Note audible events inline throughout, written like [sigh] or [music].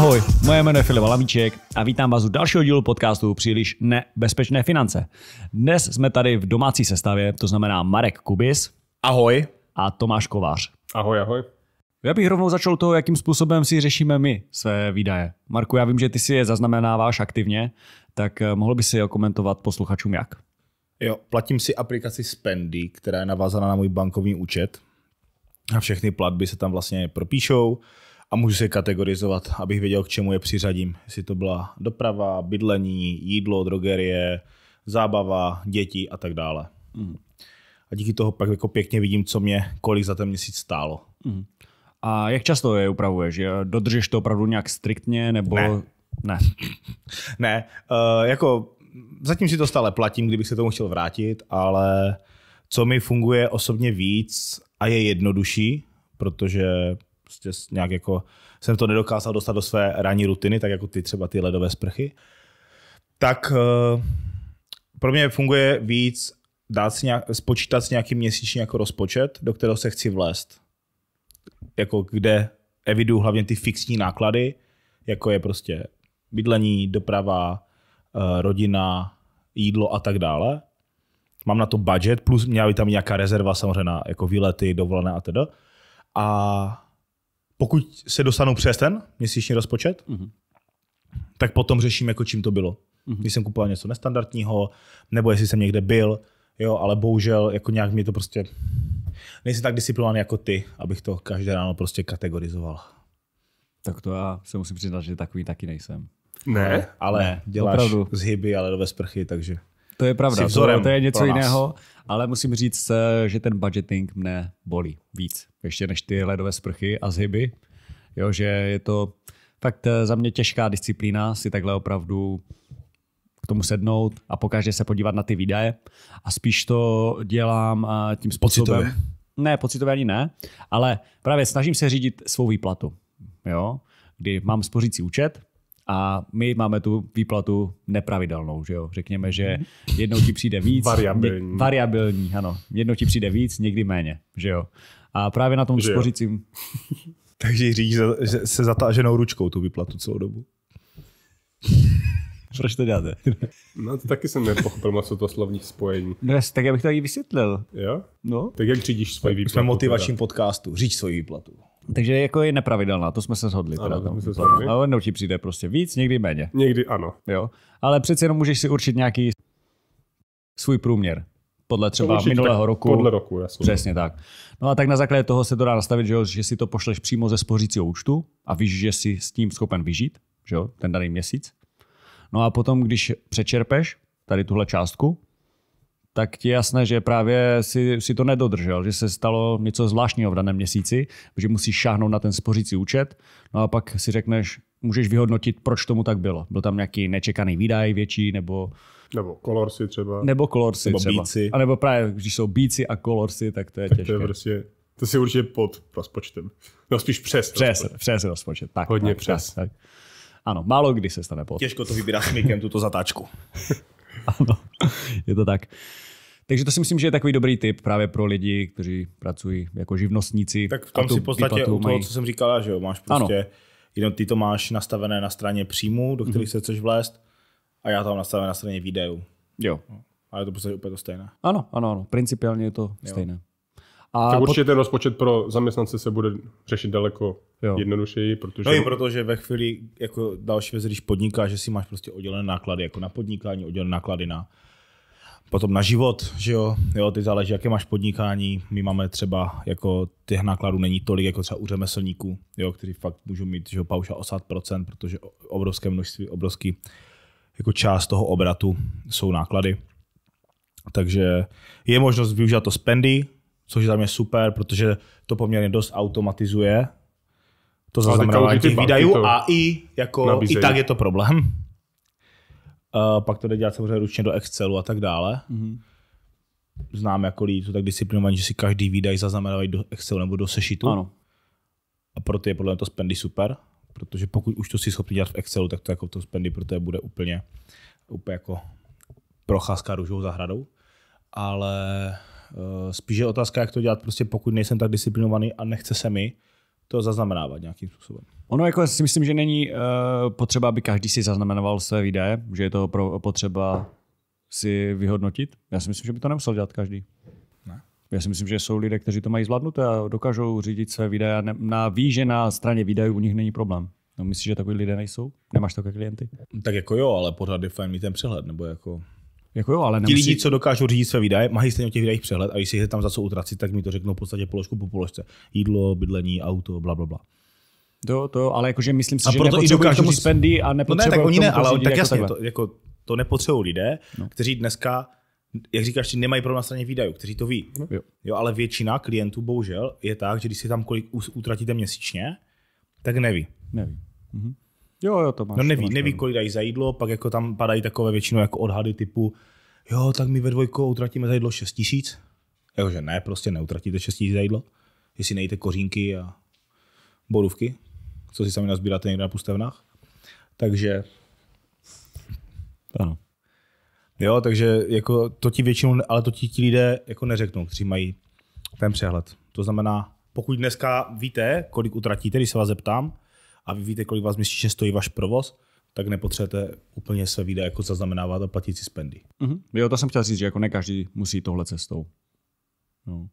Ahoj, moje jméno je Filip Alamíček a vítám vás u dalšího dílu podcastu Příliš nebezpečné finance. Dnes jsme tady v domácí sestavě, to znamená Marek Kubis. Ahoj. A Tomáš Kovář. Ahoj, ahoj. Já bych rovnou začal toho, jakým způsobem si řešíme my své výdaje. Marku, já vím, že ty si je zaznamenáváš aktivně, tak eh, mohl bys si je komentovat posluchačům jak? Jo, platím si aplikaci Spendy, která je navázaná na můj bankovní účet a všechny platby se tam vlastně propíšou a můžu se kategorizovat, abych věděl, k čemu je přiřadím. Jestli to byla doprava, bydlení, jídlo, drogerie, zábava, děti a tak dále. Mm. A díky toho pak jako pěkně vidím, co mě kolik za ten měsíc stálo. Mm. A jak často je upravuješ? Dodržíš to opravdu nějak striktně? Nebo... Ne. Ne. [laughs] ne. Uh, jako zatím si to stále platím, kdybych se tomu chtěl vrátit, ale co mi funguje osobně víc a je jednodušší, protože prostě nějak jako jsem to nedokázal dostat do své ranní rutiny, tak jako ty třeba ty ledové sprchy, tak uh, pro mě funguje víc dát si nějak, spočítat si nějaký měsíční jako rozpočet, do kterého se chci vlést. Jako kde evidu hlavně ty fixní náklady, jako je prostě bydlení, doprava, eh, rodina, jídlo a tak dále. Mám na to budget, plus měla by tam nějaká rezerva samozřejmě na jako výlety, dovolené a teda. A pokud se dostanou přes ten měsíční rozpočet, mm-hmm. tak potom řeším, jako čím to bylo. Mm-hmm. Když jsem kupoval něco nestandardního, nebo jestli jsem někde byl, jo, ale bohužel jako nějak mi to prostě... Nejsem tak disciplinovaný jako ty, abych to každé ráno prostě kategorizoval. Tak to já se musím přiznat, že takový taky nejsem. Ne? Ale, ale děláš Opravdu. zhyby, ale do sprchy, takže... To je pravda, to, to je něco jiného, ale musím říct, eh, že ten budgeting mne bolí víc, ještě než ty ledové sprchy a zhyby, jo, že je to fakt eh, za mě těžká disciplína si takhle opravdu k tomu sednout a pokaždé se podívat na ty výdaje a spíš to dělám eh, tím způsobem. Pocitově. Ne, pocitově ani ne, ale právě snažím se řídit svou výplatu. Jo? Kdy mám spořící účet, a my máme tu výplatu nepravidelnou, že jo? Řekněme, že mhm. jednou ti přijde víc. variabilní. Ně, variabilní, ano. Jednou ti přijde víc, někdy méně, že jo? A právě na tom že spořicím... [laughs] Takže že se zataženou ručkou tu výplatu celou dobu. [laughs] Proč to děláte? [laughs] no, to taky jsem nepochopil, co to slovní spojení. No, tak já bych to taky vysvětlil. Jo? No. Tak jak řídíš svoji výplatu? Jsme motivačním podcastu. Říč svoji výplatu. Takže jako je nepravidelná, to jsme se shodli. Ano, teda, tam, no. se shodli. Ale jednou ti přijde prostě víc, někdy méně. Někdy ano. Jo. Ale přeci jenom můžeš si určit nějaký svůj průměr podle třeba určitě, minulého roku. Podle roku, jasně. Přesně tak. No a tak na základě toho se to dá nastavit, že, jo, že si to pošleš přímo ze spořícího účtu a víš, že jsi s tím schopen vyžít, že jo, ten daný měsíc. No a potom, když přečerpeš tady tuhle částku, tak ti je jasné, že právě si, si to nedodržel, že se stalo něco zvláštního v daném měsíci, že musíš šáhnout na ten spořící účet, no a pak si řekneš, můžeš vyhodnotit, proč tomu tak bylo. Byl tam nějaký nečekaný výdaj větší, nebo... Nebo kolorsy třeba. Nebo kolorsy nebo třeba. Bíci. A nebo právě, když jsou bíci a kolorsy, tak to je tak těžké. To je prostě, to si určitě pod rozpočtem. No spíš přes. Přes rozpočet. Přes rozpočet. Tak, Hodně tak, přes. Tak, tak. Ano, málo kdy se stane pod. Těžko to vybírá smykem tuto zatáčku. [laughs] [laughs] ano, je to tak. Takže to si myslím, že je takový dobrý tip právě pro lidi, kteří pracují jako živnostníci. Tak tom si v podstatě u toho, mají... co jsem říkala, že jo, máš prostě, jenom ty to máš nastavené na straně příjmu, do kterých mm-hmm. se chceš vlést, a já tam nastavené na straně výdajů. Jo. Ale je to prostě úplně to stejné. Ano, ano, ano. Principiálně je to jo. stejné. A tak určitě pot... ten rozpočet pro zaměstnance se bude řešit daleko jo. jednodušeji, protože... No i protože ve chvíli, jako další věc, když podnikáš, že si máš prostě oddělené náklady, jako na podnikání, oddělené náklady na potom na život, že jo, jo, ty záleží, jaké máš podnikání, my máme třeba, jako těch nákladů není tolik, jako třeba u řemeslníků, jo, kteří fakt můžou mít, že jo, pauša 80%, protože obrovské množství, obrovský jako část toho obratu jsou náklady. Takže je možnost využít to spendy, což tam je super, protože to poměrně dost automatizuje to zaznamenávání těch výdajů a i, jako, i tak je to problém. Uh, pak to jde dělat samozřejmě ručně do Excelu a tak dále. Mm-hmm. Znám jako lidi, to tak disciplinovaní, že si každý výdaj zaznamenávají do Excelu nebo do sešitu. Ano. A proto je podle mě to spendy super, protože pokud už to si schopný dělat v Excelu, tak to jako to spendy pro tebe bude úplně, úplně jako procházka růžovou zahradou. Ale Eh, spíš je otázka, jak to dělat, prostě pokud nejsem tak disciplinovaný a nechce se mi to zaznamenávat nějakým způsobem. Ono jako si myslím, že není uh, potřeba, aby každý si zaznamenoval své videa, že je to pro, potřeba si vyhodnotit. Já si myslím, že by to nemusel dělat každý. Ne. Já si myslím, že jsou lidé, kteří to mají zvládnuté a dokážou řídit své videa. na, ví, že na straně videů u nich není problém. No, myslíš, že takový lidé nejsou? Nemáš takové klienty? Tak jako jo, ale pořád je fajn mít ten přehled, nebo jako jako jo, ale nemusí... Ti lidi, co dokážou řídit své výdaje, mají stejně o těch výdajích přehled a když si je tam za co utracit, tak mi to řeknou v podstatě položku po položce. Jídlo, bydlení, auto, bla, bla, bla. To, to, ale jakože myslím si, a že proto i dokážu tomu říct... spendy a nepotřebují no ne, tak oni ne, ale tak jako jasně, to, jako, to nepotřebují lidé, no. kteří dneska jak říkáš, ti nemají pro na straně výdajů, kteří to ví. No. Jo. jo. ale většina klientů bohužel je tak, že když si tam kolik utratíte měsíčně, tak neví. Neví. Mhm. Jo, jo, to máš. No neví, to máš neví, kolik dají za jídlo, pak jako tam padají takové většinou jako odhady typu, jo, tak my ve dvojko utratíme za jídlo 6 tisíc. Jakože ne, prostě neutratíte 6 tisíc za jídlo, jestli nejíte kořínky a borůvky, co si sami nazbíráte někde na pustevnách. Takže... Ano. Jo, takže jako to ti většinou, ale to ti ti lidé jako neřeknou, kteří mají ten přehled. To znamená, pokud dneska víte, kolik utratíte, když se vás zeptám, a vy víte, kolik vás měsíčně stojí váš provoz, tak nepotřebujete úplně své výdaje jako zaznamenávat a platit si spendy. Mm-hmm. Jo, to jsem chtěl říct, že jako ne každý musí tohle cestou. No.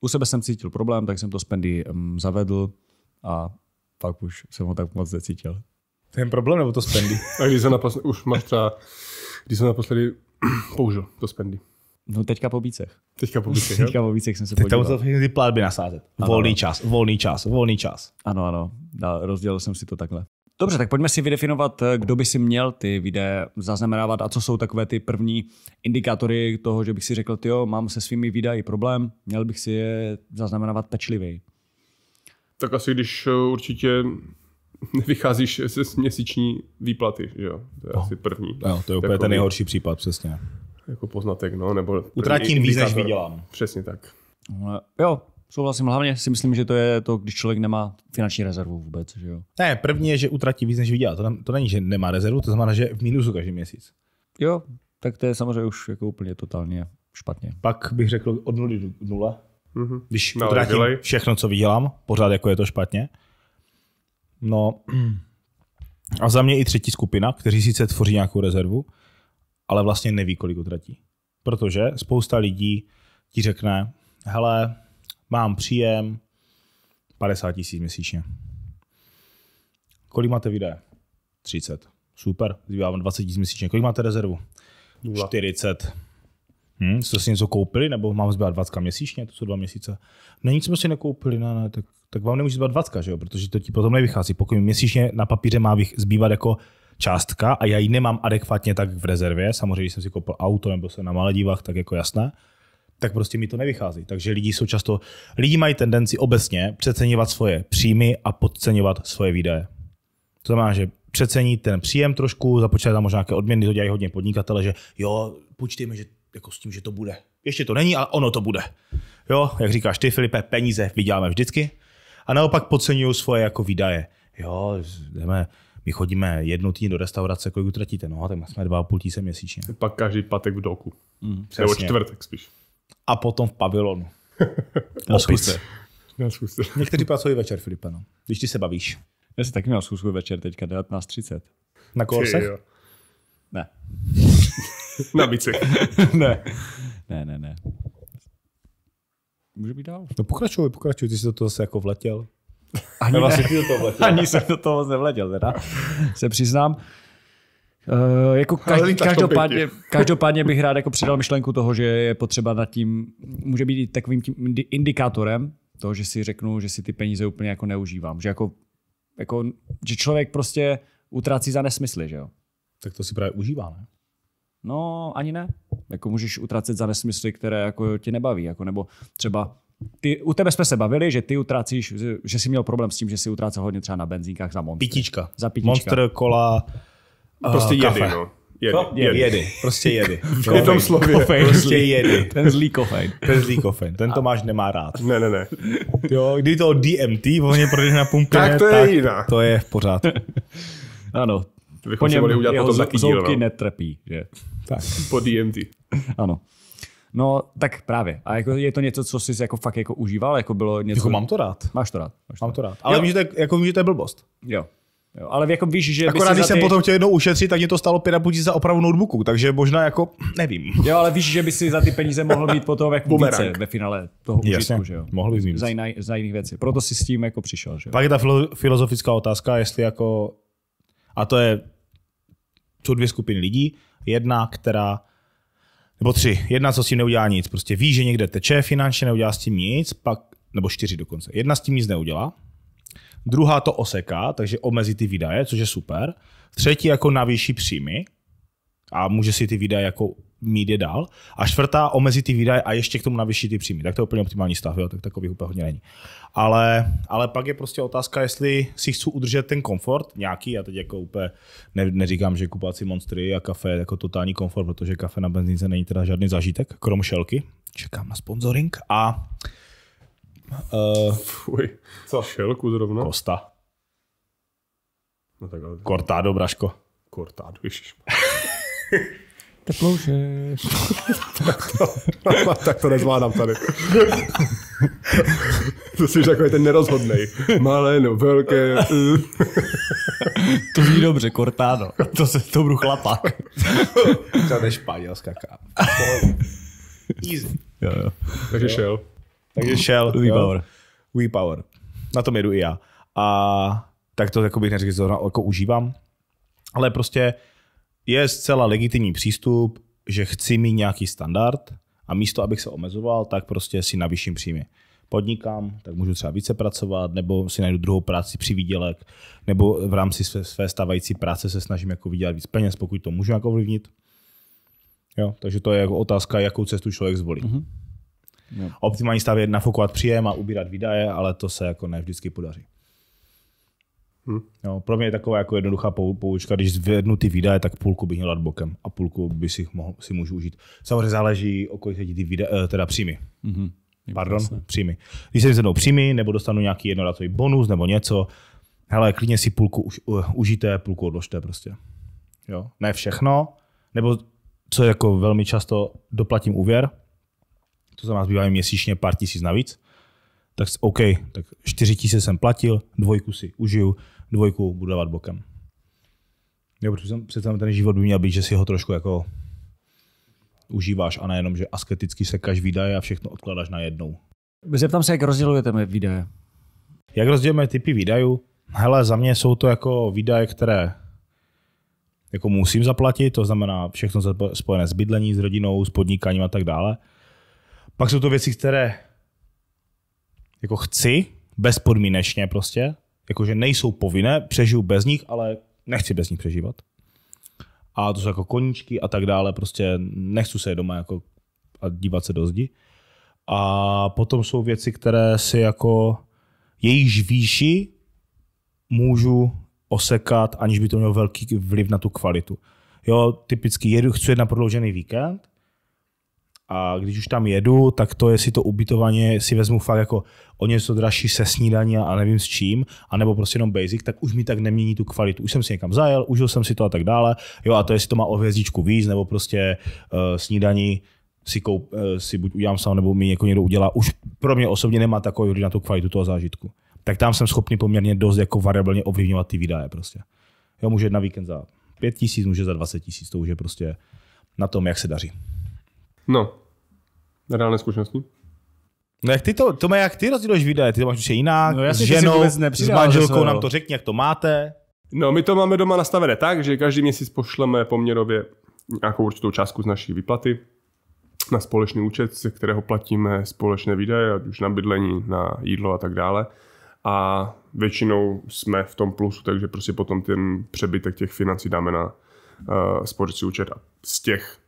U sebe jsem cítil problém, tak jsem to spendy um, zavedl a pak už jsem ho tak moc necítil. Ten problém nebo to spendy? a když jsem naposledy, už máš třeba, když jsem naposledy [clears throat] použil to spendy. No teďka po bícech. Teďka po [laughs] bícech, Teďka po bícech jsem se Teď podíval. Teďka musel ty platby nasázet. Ano, volný ano. čas, volný čas, volný čas. Ano, ano. Rozdělil jsem si to takhle. Dobře, tak pojďme si vydefinovat, eh, kdo by si měl ty videa zaznamenávat a co jsou takové ty první indikátory toho, že bych si řekl, jo, mám se svými výdaji problém, měl bych si je zaznamenávat pečlivěji. Tak asi když eh, určitě nevycházíš se z měsíční výplaty, že jo? To je no. asi první. No, to je úplně ten nejhorší případ, přesně jako poznatek, no, nebo... Utratím víc, než vydělám. Přesně tak. Jo, Souhlasím, hlavně si myslím, že to je to, když člověk nemá finanční rezervu vůbec. Že jo? Ne, první je, že utratí víc, než vydělá. To, to není, že nemá rezervu, to znamená, že v mínusu každý měsíc. Jo, tak to je samozřejmě už jako úplně totálně špatně. Pak bych řekl od nuly do nule. Mm-hmm. Když no, utratím dělej. všechno, co vydělám, pořád jako je to špatně. No a za mě i třetí skupina, kteří sice tvoří nějakou rezervu, ale vlastně neví, kolik utratí. Protože spousta lidí ti řekne, hele, mám příjem 50 tisíc měsíčně. Kolik máte výdaje? 30. Super, zbývá vám 20 tisíc měsíčně. Kolik máte rezervu? 40. Hm, jste si něco koupili, nebo mám zbývat 20 měsíčně, to jsou dva měsíce. Ne, no nic jsme si nekoupili, ne, ne, tak, tak vám nemůže zbývat 20, že jo? protože to ti potom nevychází. Pokud měsíčně na papíře má zbývat jako částka a já ji nemám adekvátně tak v rezervě, samozřejmě, když jsem si koupil auto nebo jsem na Maledivách, tak jako jasné, tak prostě mi to nevychází. Takže lidi jsou často, lidi mají tendenci obecně přeceňovat svoje příjmy a podceňovat svoje výdaje. To znamená, že přecení ten příjem trošku, započítají tam možná nějaké odměny, to dělají hodně podnikatele, že jo, počítejme, že jako s tím, že to bude. Ještě to není, ale ono to bude. Jo, jak říkáš ty, Filipe, peníze vyděláme vždycky. A naopak podceňují svoje jako výdaje. Jo, jdeme, my chodíme jednu týden do restaurace, kolik utratíte? No, a tak jsme dva a půl týdne měsíčně. Pak každý patek v doku. Mm, Nebo čtvrtek spíš. A potom v pavilonu. [laughs] Na schůzce. Na schůzce. Někteří pracují večer, Filipe, no. Když ty se bavíš. Já si taky měl schůzku večer teďka 19.30. Na korsech? Ne. [laughs] Na bici. [laughs] ne. Ne, ne, ne. Může být dál. No pokračuj, pokračuj, ty jsi do toho zase jako vletěl. Ani, ne, vlastně to [laughs] ani jsem do toho moc nevletěl, teda se přiznám. Uh, jako každý, každopádně, [laughs] každopádně bych rád jako přidal myšlenku toho, že je potřeba nad tím, může být i takovým tím indikátorem, toho, že si řeknu, že si ty peníze úplně jako neužívám. Že, jako, jako, že člověk prostě utrácí za nesmysly, že jo? Tak to si právě užívá, ne? No, ani ne. Jako můžeš utracet za nesmysly, které jako tě nebaví. Jako, nebo třeba ty, u tebe jsme se bavili, že ty utrácíš, že, jsi měl problém s tím, že si utrácel hodně třeba na benzínkách za Monster. Pitíčka. Za pitíčka. Monster, kola, Prostě uh, Jedy, jedy. Prostě jedy. [laughs] V tom slově. Kofein. Prostě jedy. [laughs] Ten zlý kofein. Ten zlý kofein. Ten Tomáš nemá rád. Ne, ne, ne. Jo, když to DMT volně prodej na pumpě, tak to je tak jiná. To je v pořád. [laughs] ano. bychom po něm udělat jeho potom taky díl, no. netrpí. Že? Tak. Po DMT. Ano. No, tak právě. A jako je to něco, co jsi jako fakt jako užíval, jako bylo něco... Jako mám to rád. Máš to rád. Máš to mám to rád. Ale víš, že to je, jako vím, že to je blbost. Jo. Jo, ale jako víš, že... Akorát, když ty... jsem potom chtěl jednou ušetřit, tak mě to stalo a tisíc za opravu notebooku, takže možná jako, nevím. Jo, ale víš, že by si za ty peníze mohl být potom jako Bumerang. více ve finále toho Jasně, že jo? Mohl bys mít. Za, jiná, za jiných věcí. Proto si s tím jako přišel, že jo? Pak je ta filo- filozofická otázka, jestli jako... A to je... Jsou dvě skupiny lidí. Jedna, která nebo tři, jedna, co s tím neudělá nic, prostě ví, že někde teče finančně, neudělá s tím nic, pak, nebo čtyři dokonce, jedna s tím nic neudělá, druhá to oseká, takže omezí ty výdaje, což je super, třetí jako navýší příjmy a může si ty výdaje jako mít je dál. A čtvrtá, omezit ty výdaje a ještě k tomu navyšit ty příjmy. Tak to je úplně optimální stav, jo? tak takový úplně hodně není. Ale, ale pak je prostě otázka, jestli si chci udržet ten komfort nějaký. Já teď jako úplně ne, neříkám, že kupovat si monstry a kafe jako totální komfort, protože kafe na benzínce není teda žádný zažitek, krom šelky. Čekám na sponsoring a... Uh, Fuj, co? Šelku zrovna? Kosta. No tak ale... Cortado, Braško. Cortado, ježiš. [laughs] teploušek. tak, [laughs] to, tak to nezvládám tady. to jsi takový ten nerozhodný. Malé, no, velké. [laughs] to ví dobře, Cortado. To se to budu chlapak. to je španělská káva. Easy. Jo, jo. Takže jo. šel. Takže šel. We jo. Power. We Power. Na tom jedu i já. A tak to jako bych neřekl, že to jako užívám. Ale prostě je zcela legitimní přístup, že chci mít nějaký standard a místo, abych se omezoval, tak prostě si navýším příjmy. Podnikám, tak můžu třeba více pracovat, nebo si najdu druhou práci při výdělek, nebo v rámci své, své stávající práce se snažím jako vydělat víc peněz, pokud to můžu jako ovlivnit. Jo, takže to je jako otázka, jakou cestu člověk zvolí. Mm-hmm. Optimální stav je nafokovat příjem a ubírat výdaje, ale to se jako ne vždycky podaří. Hmm. No, pro mě je taková jako jednoduchá poučka, když zvednu ty výdaje, tak půlku bych měl bokem a půlku by si, mohl, si můžu užít. Samozřejmě záleží, o kolik se ty výdaje, eh, teda příjmy. Mm-hmm. Pardon, Jasne. příjmy. Když se zvednou příjmy, nebo dostanu nějaký jednorázový bonus nebo něco, hele, klidně si půlku už, uh, užijte, půlku odložte prostě. Jo? Ne všechno, nebo co jako velmi často doplatím úvěr, to za nás bývá měsíčně pár tisíc navíc, tak OK, tak 4 tisíce jsem platil, dvojku si užiju, dvojku budu dávat bokem. Jo, protože přece ten život by měl být, že si ho trošku jako užíváš a nejenom, že asketicky každý výdaje a všechno odkládáš na jednou. Zeptám se, jak rozdělujete výdaje? Jak rozdělujeme typy výdajů? Hele, za mě jsou to jako výdaje, které jako musím zaplatit, to znamená všechno spojené s bydlením, s rodinou, s podnikáním a tak dále. Pak jsou to věci, které jako chci, bezpodmínečně prostě, jakože nejsou povinné, přežiju bez nich, ale nechci bez nich přežívat. A to jsou jako koníčky a tak dále, prostě nechci se je doma jako a dívat se do zdi. A potom jsou věci, které si jako jejich výši můžu osekat, aniž by to mělo velký vliv na tu kvalitu. Jo, typicky jedu, chci jet na prodloužený víkend a když už tam jedu, tak to, jestli to ubytovaně si vezmu fakt jako o něco dražší se snídaní a nevím s čím, anebo prostě jenom basic, tak už mi tak nemění tu kvalitu. Už jsem si někam zajel, užil jsem si to a tak dále. Jo, a to, jestli to má o hvězdičku víc, nebo prostě uh, snídaní si, koup, uh, si buď udělám sám, nebo mi jako někdo udělá, už pro mě osobně nemá takový vliv na tu kvalitu toho zážitku. Tak tam jsem schopný poměrně dost jako variabilně ovlivňovat ty výdaje prostě. Jo, může na víkend za pět tisíc, může za 20 tisíc, to už je prostě na tom, jak se daří. No, reálné zkušenosti. No jak ty to, to má jak ty rozdíluješ videa? Ty to máš už jinak, no, jasně, s ženou, nepřidal, s manželkou, nám to řekni, jak to máte. No, my to máme doma nastavené tak, že každý měsíc pošleme poměrově nějakou určitou částku z naší výplaty na společný účet, ze kterého platíme společné výdaje, ať už na bydlení, na jídlo a tak dále. A většinou jsme v tom plusu, takže prostě potom ten přebytek těch financí dáme na uh, eh, společný účet a z těch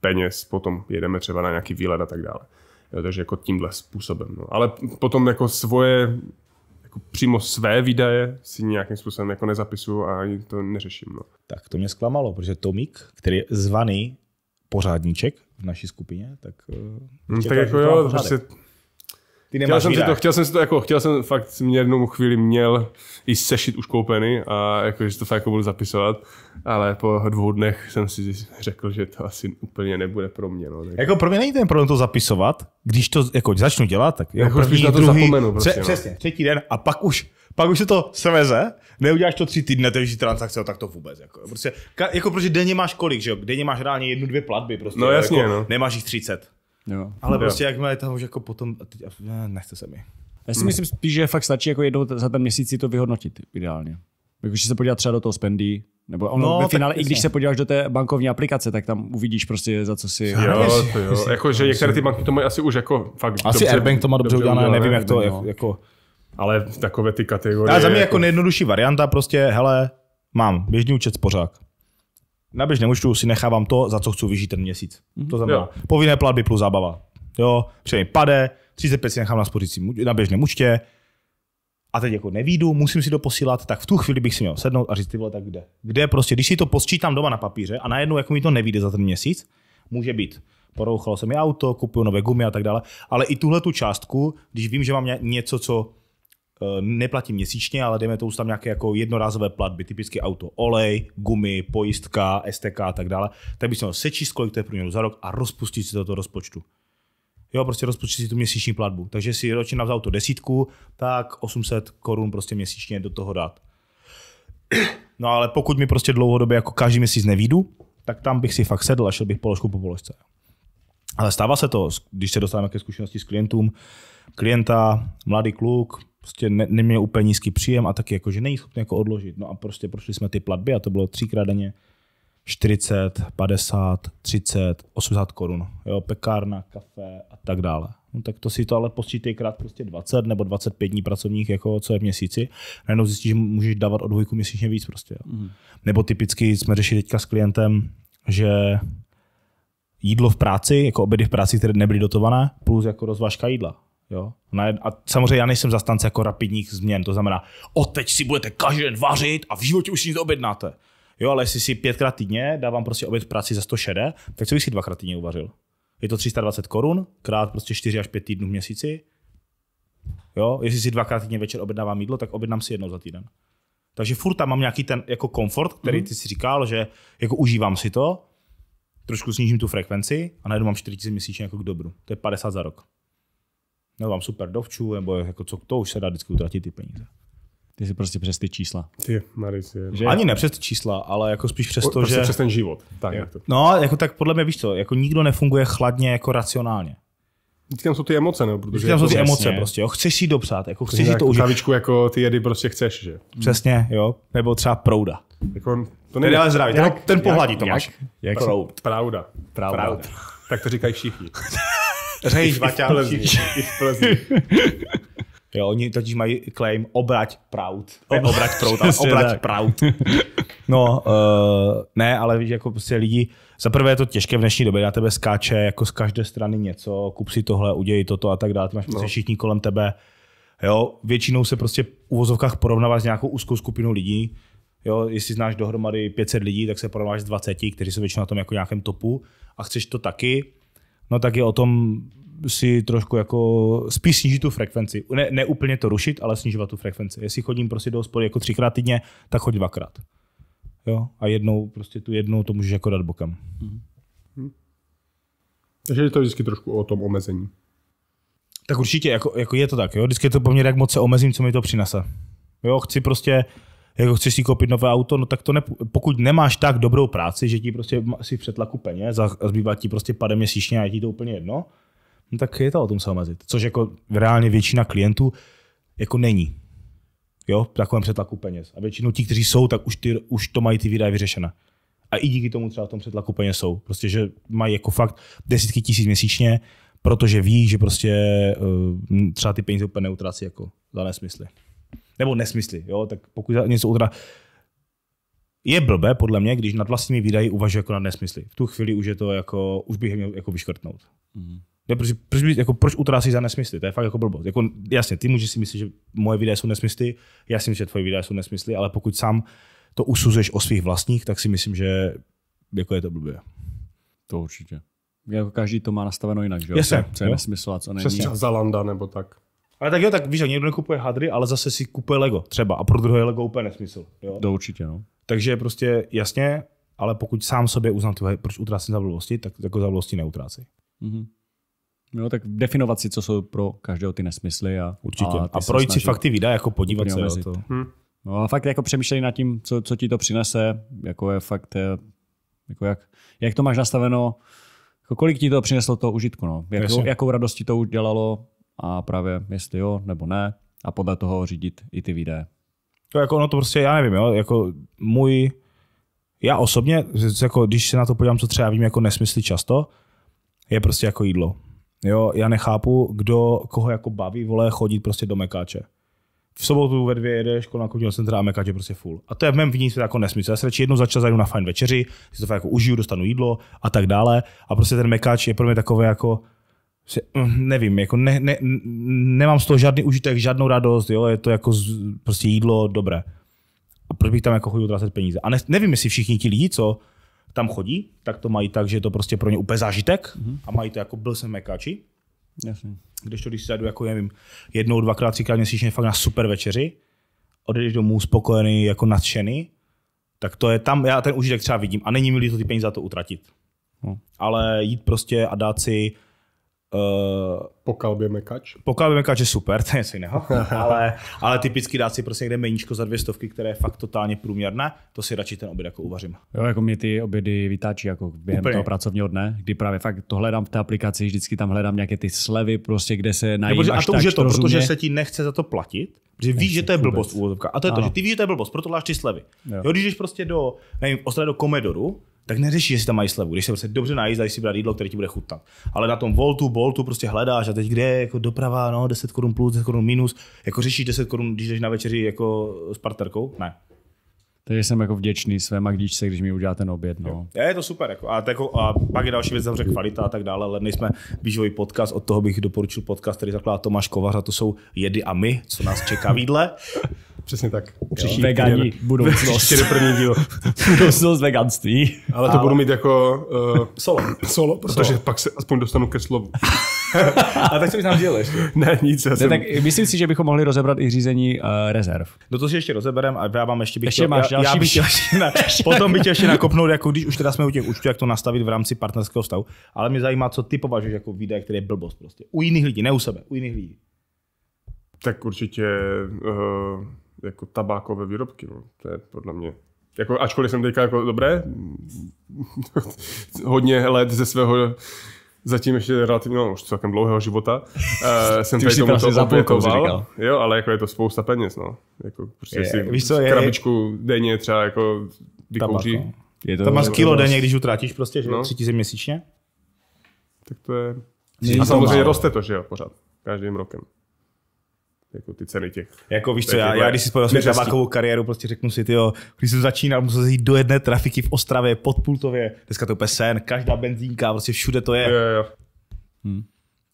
peněz, potom jedeme třeba na nějaký výlet a tak dále. Jo, takže jako tímhle způsobem. No. Ale potom jako svoje, jako přímo své výdaje si nějakým způsobem jako nezapisuju a ani to neřeším. No. Tak to mě zklamalo, protože Tomik, který je zvaný pořádníček v naší skupině, tak... Hmm, tak jako jo, prostě ty nemáš chtěl jsem, si to, chtěl jsem si to jako, chtěl jsem fakt, jsem mě jednou chvíli měl i sešit už koupený a jako, že to fakt jako budu zapisovat, ale po dvou dnech jsem si řekl, že to asi úplně nebude pro mě. No. Tak. Jako pro mě není ten problém to zapisovat, když to jako začnu dělat, tak jako první, na to druhý, zapomenu. Prostě, pře- no. přesně, třetí den a pak už pak už se to sveze, neuděláš to tři týdny, takže transakce, no, tak to vůbec. Jako, prostě, jako protože denně máš kolik, že jo? Denně máš reálně jednu, dvě platby, prostě, no, jasně, jako, no. nemáš jich 30. Jo. Ale jo. prostě jakmile tam už jako potom, teď, nechce se mi. Já si hmm. myslím spíš, že fakt stačí jako jednou za ten měsíc si to vyhodnotit ideálně. Jakože se podívat třeba do toho spendy, nebo ono no, ve finále, i když se podíváš do té bankovní aplikace, tak tam uvidíš prostě za co si... Jo, to jo. Jako, že některé ty banky to mají asi už jako fakt Asi dobře, Airbank to má dobře, dobře udělané, nevím, jak to no. jako... Ale takové ty kategorie... Ale za mě jako, jako nejjednodušší varianta prostě, hele, mám běžný účet spořák, na běžném účtu si nechávám to, za co chci vyžít ten měsíc. Mm-hmm. To znamená jo. povinné platby plus zábava. Jo, přejmě pade, 35 si nechám na spořící na běžném účtě, a teď jako nevídu, musím si to posílat, tak v tu chvíli bych si měl sednout a říct, ty vole, tak kde? Kde prostě, když si to posčítám doma na papíře a najednou jako mi to nevíde za ten měsíc, může být, porouchalo se mi auto, kupuju nové gumy a tak dále, ale i tuhle tu částku, když vím, že mám něco, co Eh, neplatím měsíčně, ale dejme to už tam nějaké jako jednorázové platby, typicky auto, olej, gumy, pojistka, STK a tak dále, tak bych měl sečíst, kolik to je průměru za rok a rozpustit si toto rozpočtu. Jo, prostě rozpočtit si tu měsíční platbu. Takže si ročně na auto desítku, tak 800 korun prostě měsíčně do toho dát. No ale pokud mi prostě dlouhodobě jako každý měsíc nevídu, tak tam bych si fakt sedl a šel bych položku po položce. Ale stává se to, když se dostáváme ke zkušenosti s klientům, klienta, mladý kluk, prostě ne, neměl úplně nízký příjem a taky jako, že není schopný jako odložit. No a prostě prošli jsme ty platby a to bylo třikrát denně 40, 50, 30, 80 korun. Jo, pekárna, kafe a tak dále. No tak to si to ale počítej krát prostě 20 nebo 25 dní pracovních, jako co je v měsíci. Najednou zjistíš, že můžeš dávat odvojku měsíčně víc prostě. Jo. Mm. Nebo typicky jsme řešili teďka s klientem, že jídlo v práci, jako obědy v práci, které nebyly dotované, plus jako rozvážka jídla. Jo? A samozřejmě já nejsem zastánce jako rapidních změn, to znamená, od teď si budete každý den vařit a v životě už nic objednáte. Jo, ale jestli si pětkrát týdně dávám prostě oběd v práci za 100 šede, tak co bych si dvakrát týdně uvařil? Je to 320 korun, krát prostě 4 až 5 týdnů v měsíci. Jo, jestli si dvakrát týdně večer objednávám jídlo, tak objednám si jednou za týden. Takže furt tam mám nějaký ten jako komfort, který mhm. ty si říkal, že jako užívám si to, trošku snížím tu frekvenci a najednou mám 4000 měsíčně jako k dobru. To je 50 za rok nebo mám super dovčů, nebo jako co, to už se dá vždycky utratit ty peníze. Ty si prostě přes ty čísla. Ty, Maris, je. Že? Ani ne přes ty čísla, ale jako spíš přes to, prostě že... přes ten život. Tak, jak to. No, jako tak podle mě víš co, jako nikdo nefunguje chladně jako racionálně. Vždycky tam jsou ty emoce, ne? No, protože Vždycky tam jsou ty jako- emoce jasně. prostě, jo. Chceš si dopřát, jako chceš si to jako užít. Kavičku jako ty jedy prostě chceš, že? Přesně, jo. Nebo třeba prouda. Jako, to není ale zdravý, jak, ten, ten pohladí to jak, máš. Jak? Proud. Prouda. Prouda. Proud. Tak to říkají všichni. [laughs] Řej, v Plzni. [laughs] I v Plzni. Jo, oni totiž mají claim obrať prout. obrať prout, ale obrať prout. No, uh, ne, ale víš, jako prostě lidi, za prvé je to těžké v dnešní době, na tebe skáče jako z každé strany něco, kup si tohle, udělej toto a tak dále, ty máš no. Prostě všichni kolem tebe. Jo, většinou se prostě v uvozovkách porovnává s nějakou úzkou skupinou lidí. Jo, jestli znáš dohromady 500 lidí, tak se porovnáš s 20, kteří jsou většinou na tom jako nějakém topu a chceš to taky, no tak je o tom si trošku jako spíš snížit tu frekvenci. Ne, ne úplně to rušit, ale snižovat tu frekvenci. Jestli chodím prostě do hospody jako třikrát týdně, tak choď dvakrát. Jo? A jednou, prostě tu jednou to můžeš jako dát bokem. Mm-hmm. Takže je to vždycky trošku o tom omezení. Tak určitě, jako, jako je to tak, jo? Vždycky je to poměr, jak moc se omezím, co mi to přinese. Jo, chci prostě, jako chceš si koupit nové auto, no tak to ne, pokud nemáš tak dobrou práci, že ti prostě si přetlaku peněz a zbývá ti prostě pade měsíčně a je ti to úplně jedno, no tak je to o tom se omezit. Což jako reálně většina klientů jako není. Jo, v takovém přetlaku peněz. A většinou ti, kteří jsou, tak už, ty, už to mají ty výdaje vyřešené. A i díky tomu třeba v tom přetlaku peněz jsou. Prostě, že mají jako fakt desítky tisíc měsíčně, protože ví, že prostě eh, třeba ty peníze úplně neutrací jako za nesmysly nebo nesmysly. Jo? Tak pokud něco utrá, je blbé podle mě, když nad vlastními výdaji uvažuje jako nad nesmysly. V tu chvíli už je to jako, už bych je měl jako vyškrtnout. Mm. proč, proč, jako, proč utrácíš za nesmysly? To je fakt jako blbost. Jako, jasně, ty můžeš si myslet, že moje výdaje jsou nesmysly, já si myslím, že tvoje výdaje jsou nesmysly, ale pokud sám to usuzuješ o svých vlastních, tak si myslím, že jako je to blbě. To určitě. Jako každý to má nastaveno jinak, že? Jasně, co je jo? nesmysl a co není. Přesně, Zalanda nebo tak. Ale tak jo, tak víš, jak někdo nekupuje hadry, ale zase si kupuje Lego třeba a pro druhé Lego úplně nesmysl. Jo? To určitě, no. Takže prostě jasně, ale pokud sám sobě uznám, tyhle, proč utrácím za tak jako za blbosti neutrácej. Mm-hmm. No, tak definovat si, co jsou pro každého ty nesmysly. A, Určitě. A, a projít si fakt ty videa, jako podívat se na to. Hm. No a fakt jako přemýšlej nad tím, co, co ti to přinese, jako je fakt, eh, jako jak, jak to máš nastaveno, jako kolik ti to přineslo to užitku, no? Jakou, jakou radostí to udělalo, a právě jestli jo nebo ne a podle toho řídit i ty videa. To jako ono to prostě, já nevím, jo, jako můj, já osobně, jako když se na to podívám, co třeba vím jako nesmysly často, je prostě jako jídlo. Jo, já nechápu, kdo koho jako baví, vole, chodit prostě do mekáče. V sobotu ve dvě jedeš kolem kulturního centra a mekáč je prostě full. A to je v mém vnitř jako nesmysl. Já se radši jednou za čas zajdu na fajn večeři, si to fakt jako užiju, dostanu jídlo a tak dále. A prostě ten mekáč je pro mě takové jako, si, eh, nevím, jako ne, ne, nemám z toho žádný užitek, žádnou radost, jo, je to jako z, prostě jídlo dobré. A proč bych tam jako chodil utrácet peníze? A ne, nevím, jestli všichni ti lidi, co tam chodí, tak to mají tak, že je to prostě pro ně úplně zážitek mm-hmm. a mají to jako byl jsem mekači. Když to, když si zajdu, jako nevím, jednou, dvakrát, třikrát měsíčně fakt na super večeři, odejdeš domů spokojený, jako nadšený, tak to je tam, já ten užitek třeba vidím a není mi líto ty peníze za to utratit. No. Ale jít prostě a dát si Uh, po kalbě mekač? Po kalbě mekač je super, [laughs] to je něco jiného. ale, ale typicky dát si prostě někde meníčko za dvě stovky, které je fakt totálně průměrné, to si radši ten oběd jako uvařím. Jo, jako mě ty obědy vytáčí jako během Úplně. toho pracovního dne, kdy právě fakt to hledám v té aplikaci, vždycky tam hledám nějaké ty slevy, prostě kde se najít. a to už je to, protože se ti nechce za to platit, Protože víš, že to je blbost úvodovka. A to je ano. to, že ty víš, že to je blbost, proto dáš ty slevy. Jo. jo když jdeš prostě do, nevím, do Komedoru, tak neřešíš, jestli tam mají slevu. Když se prostě dobře najíš, dáš si brát jídlo, které ti bude chutnat. Ale na tom Voltu, Boltu prostě hledáš a teď kde je jako doprava, no, 10 korun plus, 10 korun minus, jako řešíš 10 korun, když jdeš na večeři jako s partnerkou? Ne. Takže jsem jako vděčný své magdíčce, když mi udělá ten oběd. No. Jo. Je to super. Jako. A, tako, a, pak je další věc, samozřejmě kvalita a tak dále, ale nejsme výživový podcast, od toho bych doporučil podcast, který zakládá Tomáš Kovař a to jsou jedy a my, co nás čeká výdle. [laughs] Přesně tak. Příští Vegani, budoucnost. Příští první díl. [laughs] budoucnost veganství. Ale to Ale. budu mít jako uh, solo. solo, protože solo. pak se aspoň dostanu ke slovu. [laughs] A tak co bys nám dělal ještě? Ne, nic. Já ne, jsem... tak myslím si, že bychom mohli rozebrat i řízení uh, rezerv. No to si ještě rozeberem a já vám ještě bych ještě chtěl, máš já, další já bych ještě [laughs] na, potom bych ještě nakopnout, jako když už teda jsme u těch účtů, jak to nastavit v rámci partnerského stavu. Ale mě zajímá, co ty považuješ jako výdaj, který je blbost prostě. U jiných lidí, ne u sebe, u jiných lidí. Tak určitě uh jako tabákové výrobky. No. To je podle mě jako, ačkoliv jsem teďka jako dobré, [laughs] hodně let ze svého zatím ještě relativně, no, už celkem dlouhého života, uh, [laughs] jsem tady tomu to obětoval. Jo, ale jako je to spousta peněz, no. Jako prostě je, si víš co, je, krabičku je, denně třeba jako vykouří. Je to, Tam máš jako kilo denně, když utrátíš prostě, že no. tři tisíc měsíčně? Tak to je... A samozřejmě roste to, že jo, pořád. Každým rokem jako ty ceny těch. Jako víš co, já, já když si spojil svou tabákovou kariéru, prostě řeknu si, jo, když jsem začínal, musel jít do jedné trafiky v Ostravě, pod Pultově, dneska to je sen, každá benzínka, prostě všude to je. Jo, jo. Hmm.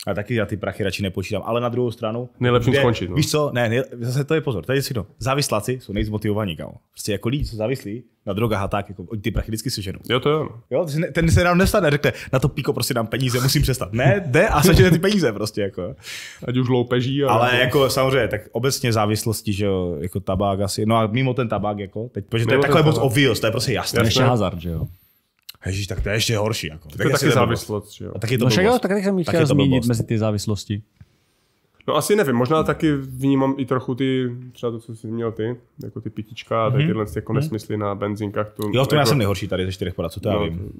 A taky já ty prachy radši nepočítám, ale na druhou stranu. Nejlepší kde, skončit. No. Víš co, ne, ne, zase to je pozor, tady si to. Závislaci jsou nejzmotivovaní, kámo. Prostě jako lidi, co závislí na drogách a tak, jako oni ty prachy vždycky seženou. Jo, to jo. Jo, ten se nám nestane, řekne, na to píko prostě dám peníze, musím přestat. Ne, jde a sežene ty peníze prostě, jako. Ať už loupeží. A ale jako samozřejmě, tak obecně závislosti, že jo, jako tabák asi, no a mimo ten tabák, jako, teď, protože to je takové moc obvious, to je prostě jasné. Jasné hazard, že jo. Ježíš, tak to je ještě horší. Jako. To tak je taky závislost. Že jo? A taky to no však tak jsem chtěl zmínit mezi ty závislosti. No asi nevím, možná taky vnímám i trochu ty, třeba to, co jsi měl ty, jako ty pitička a mhm. tyhle hmm jako mhm. nesmysly na benzinkách. To, jo, to jako, já jsem nejhorší tady ze čtyřech poradců, to já no, vím.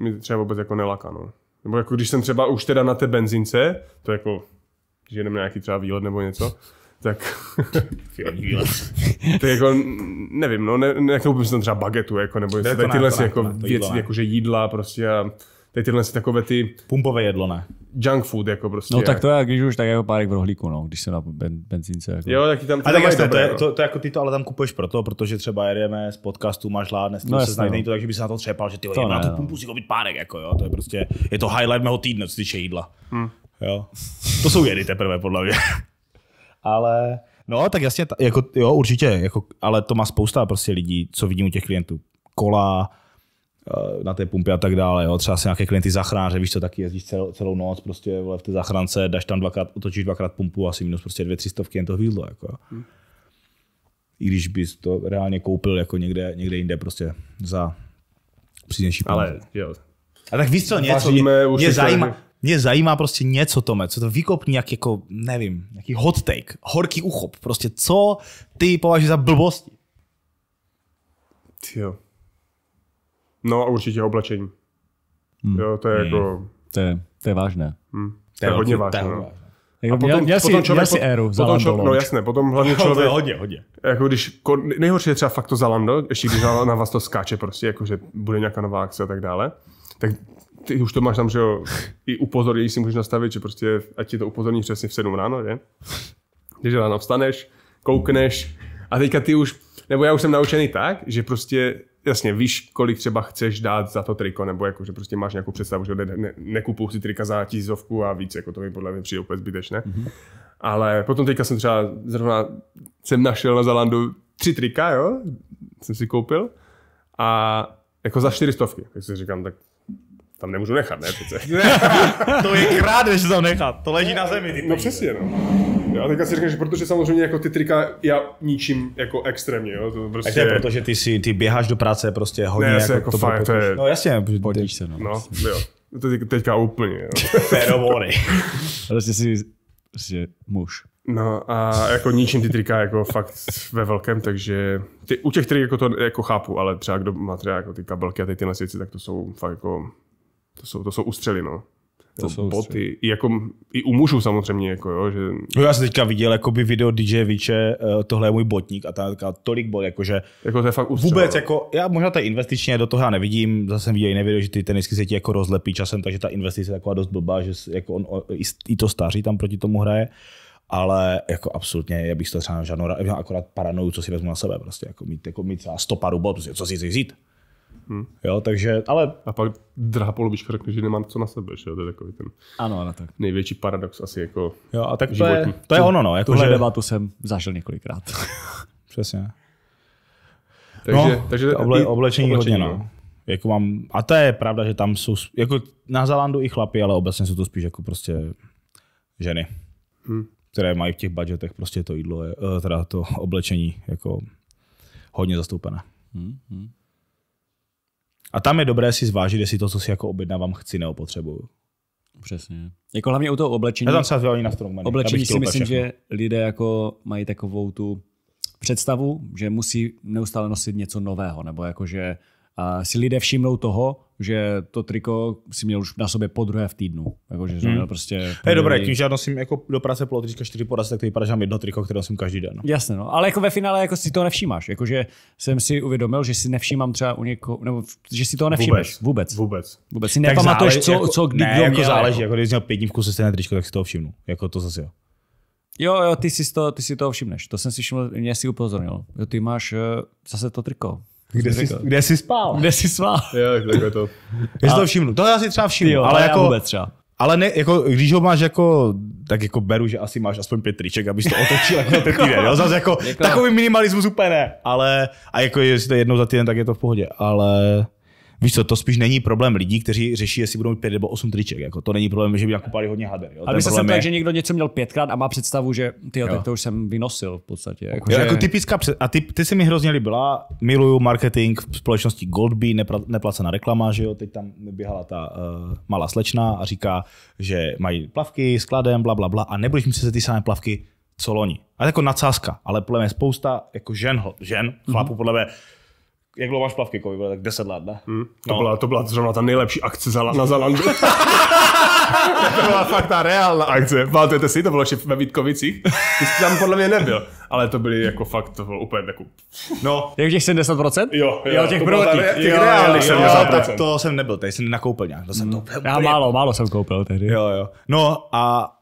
Mi třeba vůbec jako nelaká, no. Nebo jako když jsem třeba už teda na té benzince, to jako, když jenom nějaký třeba výlet nebo něco, tak... [laughs] to jako, nevím, no, ne, nekoupím si tam třeba bagetu, jako, nebo jestli tady tyhle si jako ne, věci, jakože jídla prostě a tady tyhle si takové ty... Pumpové jedlo, ne? Junk food, jako prostě. No tak to je, když už, tak jako párek v rohlíku, no, když se na ben, benzínce. Jako. Jo, taky tam... A tak jasné, no. to, je, to, to, jako ty to ale tam kupuješ proto, protože třeba jedeme z podcastu, máš lád, dnes no, se znají, no. není to tak, že by se na to třepal, že ty to na tu no. pumpu si koupit párek, jako jo, to je prostě, je to highlight mého týdne, co týče jídla. Hmm. Jo. To jsou jedy teprve, podle mě ale no tak jasně, jako, jo určitě, jako, ale to má spousta prostě lidí, co vidím u těch klientů. Kola, eh, na té pumpě a tak dále. Jo. Třeba si nějaké klienty zachránáře, víš co, taky jezdíš celou, celou noc prostě vole, v té zachránce, dáš tam dvakrát, otočíš dvakrát pumpu, asi minus prostě dvě, tři stovky jen to hvízlo. Jako. Hmm. I když bys to reálně koupil jako někde, někde jinde prostě za příznější pumpu. Ale jo. A tak víš co, něco mě, mě zajímá, mě zajímá prostě něco, Tome, co to vykopní, jak jako, nevím, nějaký hot take, horký uchop, prostě co ty považuješ za blbosti? Jo. No a určitě oblečení. Hmm. Jo, to je hmm. jako... To je, to je vážné. Hmm. To, je to je hodně vážné. No. A potom, měl, měl, potom člověk, měl si éru potom člověk, No jasně, potom hlavně [laughs] no, člověk... to hodně, hodně. Jako když, nejhorší je třeba fakt to Zalando, ještě když na, vás to skáče prostě, jakože bude nějaká nová akce a tak dále. Tak ty už to máš tam, že jo, i upozornění si můžeš nastavit, že prostě, ať ti to upozorní přesně v 7 ráno, že? Když ráno vstaneš, koukneš a teďka ty už, nebo já už jsem naučený tak, že prostě jasně, víš, kolik třeba chceš dát za to triko, nebo jako, že prostě máš nějakou představu, že ne, ne, nekupu si trika za tisícovku a víc, jako to mi podle mě přijde úplně zbytečné. Mm-hmm. Ale potom teďka jsem třeba zrovna jsem našel na Zalandu tři trika, jo, jsem si koupil a jako za čtyři stovky, tak si říkám, tak tam nemůžu nechat, ne přece. [laughs] to je krádež tam nechat, to leží na zemi. Ty no přesně, no. Jo, a teďka si že protože samozřejmě jako ty trika já ničím jako extrémně, jo, to prostě... Tak to je proto, že ty, si, ty běháš do práce prostě hodně ne, jako, jako to, fajn, to je... No jasně, podíš se, no. No, jo. To teďka úplně, jo. [laughs] prostě si prostě muž. No a jako ničím ty trika jako fakt ve velkém, takže ty, u těch trik jako to jako chápu, ale třeba kdo má třeba jako ty kabelky a ty tyhle věci, tak to jsou fakt jako to jsou, to jsou ústřely, no. To jsou boty. Ústřely. I, jako, I u mužů samozřejmě, jako jo. Že... No, já jsem teďka viděl jakoby video DJ Viče, eh, tohle je můj botník a ta, tolik bol, jakože jako to je fakt ústřel, vůbec no. jako, já možná tady investičně do toho já nevidím, zase jsem viděl jiné video, že ty tenisky se ti jako rozlepí časem, takže ta investice je taková dost blbá, že jako on, i to stáří tam proti tomu hraje ale jako absolutně, já bych to třeba žádnou, já akorát paranoju, co si vezmu na sebe, prostě jako mít, jako mít třeba 100 parů bod, prostě, co si chci vzít. Hmm. Jo, takže, ale... A pak drahá polubička řekne, že nemám co na sebe, že to je takový ten ano, ano, tak. největší paradox asi jako Jo, a tak životní. to je, to je ono, no. Jako Tuhle že... debatu jsem zažil několikrát. [laughs] Přesně. Takže, no, takže oble, oblečení, oblečení hodně, no. no. Jako mám, a to je pravda, že tam jsou, jako na Zálandu i chlapi, ale obecně jsou to spíš jako prostě ženy, hmm. které mají v těch budgetech prostě to jídlo, eh, teda to oblečení jako hodně zastoupené. Hmm, hmm. A tam je dobré si zvážit, jestli to, co si jako objednávám, chci nebo potřebuju. Přesně. Jako hlavně u toho oblečení. Já tam se na strongman. Oblečení si myslím, všechno. že lidé jako mají takovou tu představu, že musí neustále nosit něco nového, nebo jako že si lidé všimnou toho, že to triko si měl už na sobě po druhé v týdnu. Jako, že hmm. měl prostě... hey, dobré, tím, že já nosím jako do práce polotrička čtyři porazy, tak to vypadá, že mám jedno triko, které nosím každý den. No. Jasně, no. ale jako ve finále jako si to nevšímáš. Jakože jsem si uvědomil, že si nevšímám třeba u někoho, nebo že si to nevšímáš. Vůbec. Vůbec. Vůbec, Vůbec si nepamatuješ, co, jako, co kdy ne, kdo jako záleží, jako když měl pět dní v kuse stejné tričko, tak si to všimnu. Jako to zase jo. Jo, jo, ty si to, ty si to všimneš. To jsem si všiml, mě si upozornil. Jo, ty máš eh, zase to triko. Kde jsi, kde jsi spal? Kde jsi spál? [laughs] jo, takhle to. [laughs] Já si to všimnu. To já si třeba všimnu. Jo, ale jako, vůbec třeba. Ale ne, jako, když ho máš jako, tak jako beru, že asi máš aspoň pět triček, abys to otočil jako na ten týden. Jo? Zase jako, jako, takový minimalismus úplně ne. Ale, a jako jestli to je jednou za týden, tak je to v pohodě. Ale Víš co, to spíš není problém lidí, kteří řeší, jestli budou mít pět nebo osm triček. Jako, to není problém, že by nakupali hodně hader. Jo. A myslím jsem je... tak, že někdo něco měl pětkrát a má představu, že ty, tak to už jsem vynosil v podstatě. Jako, jo, že... jako typická před... A ty, ty se mi hrozně líbila. Miluju marketing v společnosti Goldby, nepra... neplacená reklama, že jo. Teď tam běhala ta uh, malá slečna a říká, že mají plavky s kladem, bla, bla, bla. A nebudeš mít se ty samé plavky co loni. A jako nadsázka, ale podle mě spousta jako žen, žen chlapů mhm. podle mě jak dlouho máš plavky, Kovi, tak 10 let, ne? Hmm, to, no. byla, to byla zrovna ta nejlepší akce za, na Zalandu. [laughs] to byla fakt ta reálná akce. Pamatujete si, to bylo ještě ve Vítkovicích? Ty jsi tam podle mě nebyl, ale to byly jako fakt, to bylo úplně jako... No. Jak těch 70%? Jo, jo, jo těch brotí. Těch jo, reálných jo, jo, 70%. tak to jsem nebyl, tady jsem nakoupil nějak. To jsem to hmm. úplně... Já málo, málo jsem koupil tehdy. Jo, jo. No a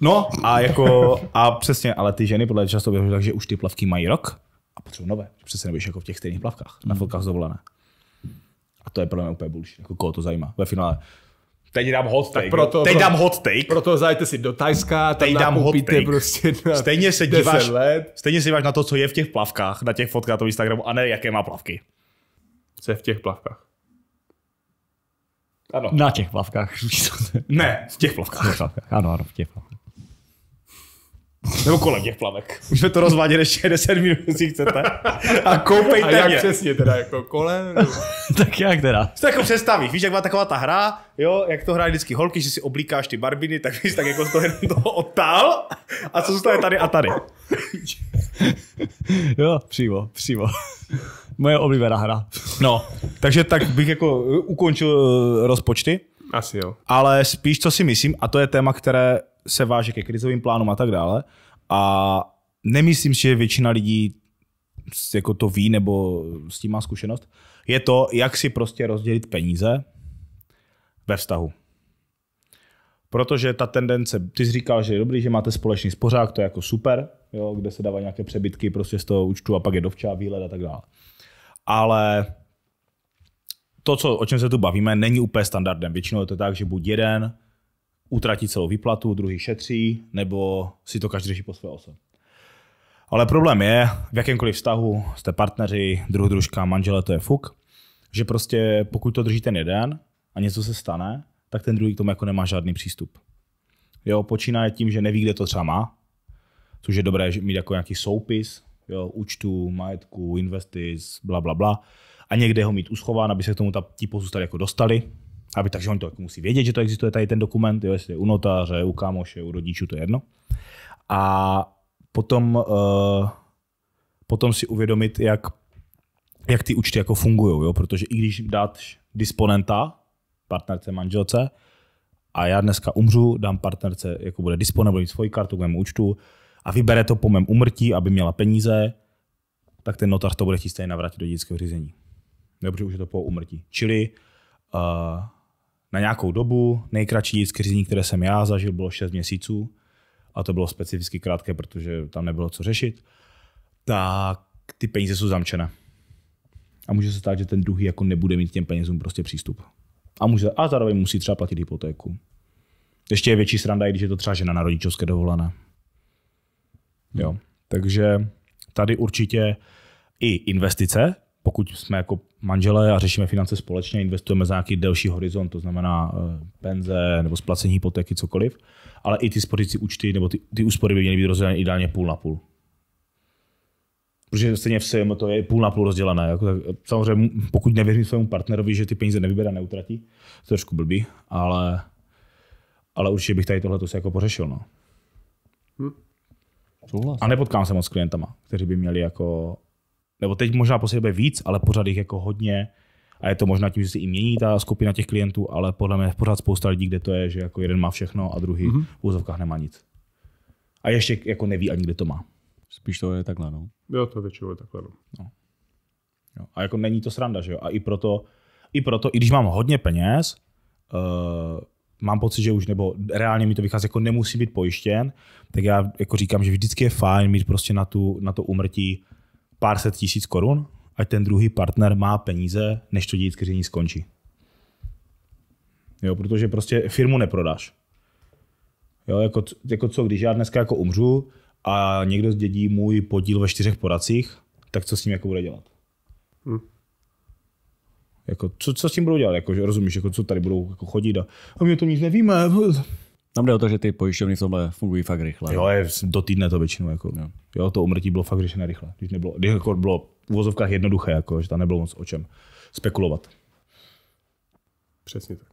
No a jako, a přesně, ale ty ženy podle často běží tak, že už ty plavky mají rok, potřebuji nové. Přece nebudeš jako v těch stejných plavkách, mm. na hmm. fotkách z A to je pro mě úplně bullshit. Jako koho to zajímá? Ve finále Teď dám hot take. Tak proto, teď dám hot take. Proto zajďte si do Tajska, tam teď dám hot take. prostě na stejně se díváš, let. Stejně se díváš na to, co je v těch plavkách, na těch fotkách toho Instagramu, a ne jaké má plavky. Co je v těch plavkách? Ano. Na těch plavkách. [laughs] ne, v těch plavkách. Ano, ano, v těch plavkách. Nebo kolem těch plavek. Už jsme to rozváděli ještě 10 minut, jestli chcete. A koupejte A jak mě. přesně teda, jako kolem? Nebo... [laughs] tak jak teda? Jsi to jako představíš, víš, jak byla taková ta hra, jo, jak to hrají vždycky holky, že si oblíkáš ty barbiny, tak víš, tak jako to jenom toho otál a co zůstane tady a tady. [laughs] jo, přímo, přímo. Moje oblíbená hra. No, takže tak bych jako eh, ukončil eh, rozpočty. Asi jo. Ale spíš, co si myslím, a to je téma, které se váže ke krizovým plánům a tak dále. A nemyslím si, že většina lidí jako to ví nebo s tím má zkušenost. Je to, jak si prostě rozdělit peníze ve vztahu. Protože ta tendence, ty jsi říkal, že je dobrý, že máte společný spořák, to je jako super, jo, kde se dávají nějaké přebytky prostě z toho účtu a pak je dovča, výlet a tak dále. Ale to, co, o čem se tu bavíme, není úplně standardem. Většinou je to tak, že buď jeden utratí celou výplatu, druhý šetří, nebo si to každý řeší po své ose. Ale problém je, v jakémkoliv vztahu jste partneři, druh družka, manžele, to je fuk, že prostě pokud to drží ten jeden a něco se stane, tak ten druhý k tomu jako nemá žádný přístup. Jo, počínaje tím, že neví, kde to třeba má, což je dobré že mít jako nějaký soupis, jo, účtu, majetku, investic, bla, bla, bla. A někde ho mít uschován, aby se k tomu ta, ti pozůstali jako dostali, aby, takže on to jako musí vědět, že to existuje tady ten dokument, jo, jestli je u notáře, u kámoše, u rodičů, to je jedno. A potom, uh, potom si uvědomit, jak, jak ty účty jako fungují, jo? protože i když dát disponenta, partnerce, manželce, a já dneska umřu, dám partnerce, jako bude disponent, bude mít svoji kartu k mému účtu a vybere to po mém umrtí, aby měla peníze, tak ten notář to bude chtít stejně navrátit do dětského řízení. Nebo protože už je to po umrtí. Čili uh, na nějakou dobu. Nejkratší dětské které jsem já zažil, bylo 6 měsíců a to bylo specificky krátké, protože tam nebylo co řešit, tak ty peníze jsou zamčené. A může se stát, že ten druhý jako nebude mít těm penězům prostě přístup. A, může, a zároveň musí třeba platit hypotéku. Ještě je větší sranda, i když je to třeba žena na rodičovské dovolené. Jo. Takže tady určitě i investice pokud jsme jako manželé a řešíme finance společně, investujeme za nějaký delší horizont, to znamená eh, penze nebo splacení hypotéky, cokoliv, ale i ty spořící účty nebo ty, ty úspory by měly být rozděleny ideálně půl na půl. Protože stejně v SEM to je půl na půl rozdělené. Jako, tak, eh, samozřejmě, pokud nevěřím svému partnerovi, že ty peníze nevybere a neutratí, to je trošku blbý, ale, ale určitě bych tady tohle se jako pořešil. No. Hm. A nepotkám se moc s klientama, kteří by měli jako nebo teď možná poslední době víc, ale pořád jich jako hodně a je to možná tím, že se i mění ta skupina těch klientů, ale podle mě je pořád spousta lidí, kde to je, že jako jeden má všechno a druhý mm-hmm. v úzovkách nemá nic. A ještě jako neví ani, kde to má. Spíš to je takhle, no. Jo, to většinou je takhle, no. no. Jo. A jako není to sranda, že jo? A i proto, i proto, i když mám hodně peněz, uh, mám pocit, že už, nebo reálně mi to vychází, jako nemusí být pojištěn, tak já jako říkám, že vždycky je fajn mít prostě na, tu, na to umrtí pár set tisíc korun, ať ten druhý partner má peníze, než to řízení skončí. Jo, protože prostě firmu neprodáš. Jo, jako, jako co, když já dneska jako umřu a někdo zdědí můj podíl ve čtyřech poradcích, tak co s ním jako bude dělat? Hm. Jako, co, co s tím budou dělat? Jako, že, rozumíš, jako, co tady budou jako chodit a, a my to nic nevíme. Tam jde o to, že ty pojišťovny v tomhle fungují fakt rychle. Jo, je do týdne to většinou. Jako, jo. jo. to umrtí bylo fakt řešené rychle. Když nebylo, když jako bylo v úvozovkách jednoduché, jako, že tam nebylo moc o čem spekulovat. Přesně tak.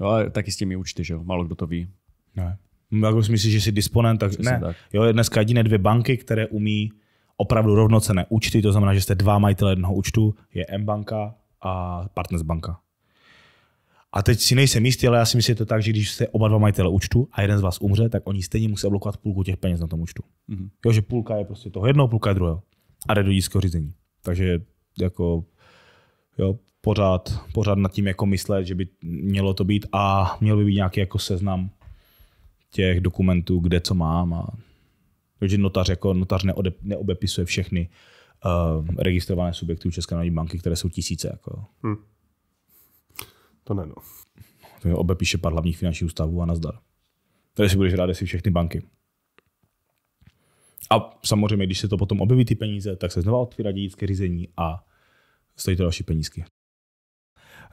Jo, ale taky s těmi účty, že jo? Málo kdo to ví. Ne. No, jako si myslíš, že jsi disponent, tak Přesně ne. Tak. Jo, je dneska jediné dvě banky, které umí opravdu rovnocené účty, to znamená, že jste dva majitele jednoho účtu, je M-banka a Partners banka. A teď si nejsem jistý, ale já si myslím, že to tak, že když jste oba dva majitele účtu a jeden z vás umře, tak oni stejně musí blokovat půlku těch peněz na tom účtu. Mm-hmm. Jo, že půlka je prostě toho jednoho, půlka je druhého. A jde do jízdského řízení. Takže jako, jo, pořád, pořád nad tím jako myslet, že by mělo to být a měl by být nějaký jako seznam těch dokumentů, kde co mám. A... Takže notař, jako, notař neode, neobepisuje všechny uh, registrované subjekty u České národní banky, které jsou tisíce. Jako. Mm. To ne, no. To je obepíše pár hlavních finančních ústavů a nazdar. Tady si budeš rád, si všechny banky. A samozřejmě, když se to potom objeví ty peníze, tak se znova otvírá dědické řízení a stojí to další penízky.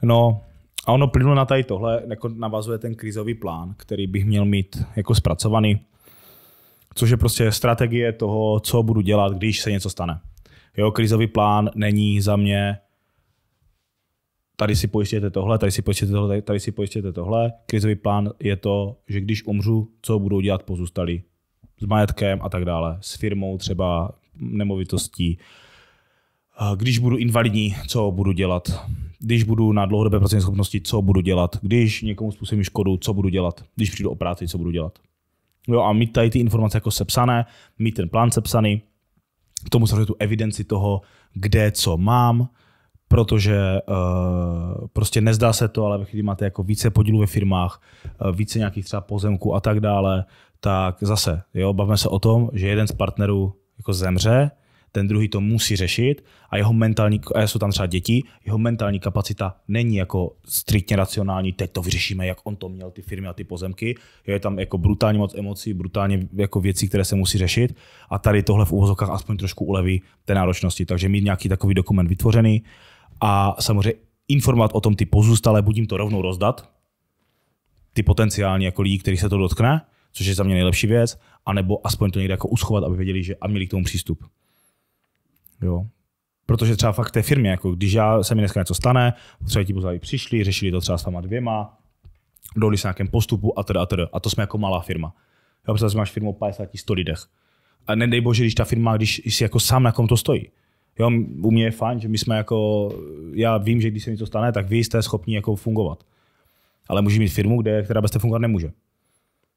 No a ono plynulo na tady tohle, jako navazuje ten krizový plán, který bych měl mít jako zpracovaný, což je prostě strategie toho, co budu dělat, když se něco stane. Jo, krizový plán není za mě tady si pojištěte tohle, tady si pojištěte tohle, tady, si pojištěte tohle. Krizový plán je to, že když umřu, co budou dělat pozůstalí s majetkem a tak dále, s firmou třeba nemovitostí. Když budu invalidní, co budu dělat? Když budu na dlouhodobé pracovní schopnosti, co budu dělat? Když někomu způsobím škodu, co budu dělat? Když přijdu o práci, co budu dělat? Jo, a mít tady ty informace jako sepsané, mít ten plán sepsaný, k tomu samozřejmě tu evidenci toho, kde co mám, protože uh, prostě nezdá se to, ale ve chvíli máte jako více podílů ve firmách, uh, více nějakých třeba pozemků a tak dále, tak zase, jo, bavíme se o tom, že jeden z partnerů jako zemře, ten druhý to musí řešit a jeho mentální, a jsou tam třeba děti, jeho mentální kapacita není jako striktně racionální, teď to vyřešíme, jak on to měl, ty firmy a ty pozemky. Je tam jako brutálně moc emocí, brutálně jako věcí, které se musí řešit a tady tohle v úvozokách aspoň trošku uleví té náročnosti. Takže mít nějaký takový dokument vytvořený, a samozřejmě informovat o tom ty pozůstalé, budím jim to rovnou rozdat, ty potenciální jako lidi, kterých se to dotkne, což je za mě nejlepší věc, anebo aspoň to někde jako uschovat, aby věděli, že a měli k tomu přístup. Jo. Protože třeba fakt té firmě, jako když já se mi dneska něco stane, třeba ti pozvali přišli, řešili to třeba s těma dvěma, dohodli se na nějakém postupu a teda a teda. A to jsme jako malá firma. Jo, že máš firmu o 50, 100 lidech. A nedej bože, když ta firma, když jsi jako sám na kom to stojí. Jo, u mě je fajn, že my jsme jako, já vím, že když se mi to stane, tak vy jste schopni jako fungovat. Ale může mít firmu, kde, která bez té fungovat nemůže.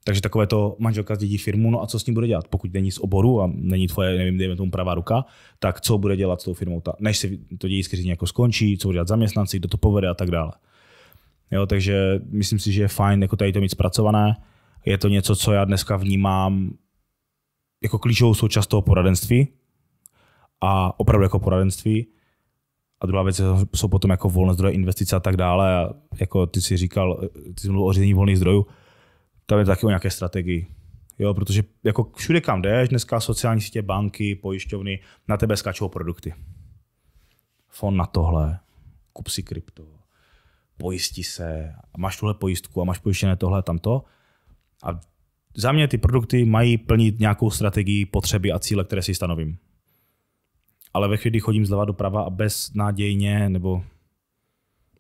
Takže takové to manželka zdědí firmu, no a co s ní bude dělat? Pokud není z oboru a není tvoje, nevím, dejme tomu pravá ruka, tak co bude dělat s tou firmou? Ta, než se to dějí řízení jako skončí, co bude dělat zaměstnanci, kdo to povede a tak dále. Jo, takže myslím si, že je fajn jako tady to mít zpracované. Je to něco, co já dneska vnímám jako klíčovou součást toho poradenství, a opravdu jako poradenství. A druhá věc jsou potom jako volné zdroje, investice a tak dále. A jako ty si říkal, ty jsi mluvil o řízení volných zdrojů, tam je taky o nějaké strategii. Jo, protože jako všude, kam jdeš, dneska sociální sítě, banky, pojišťovny, na tebe skáčou produkty. Fond na tohle, kup si krypto, pojisti se, máš tuhle pojistku a máš pojištěné tohle, tamto. A za mě ty produkty mají plnit nějakou strategii, potřeby a cíle, které si stanovím ale ve chvíli, kdy chodím zleva doprava a beznadějně nebo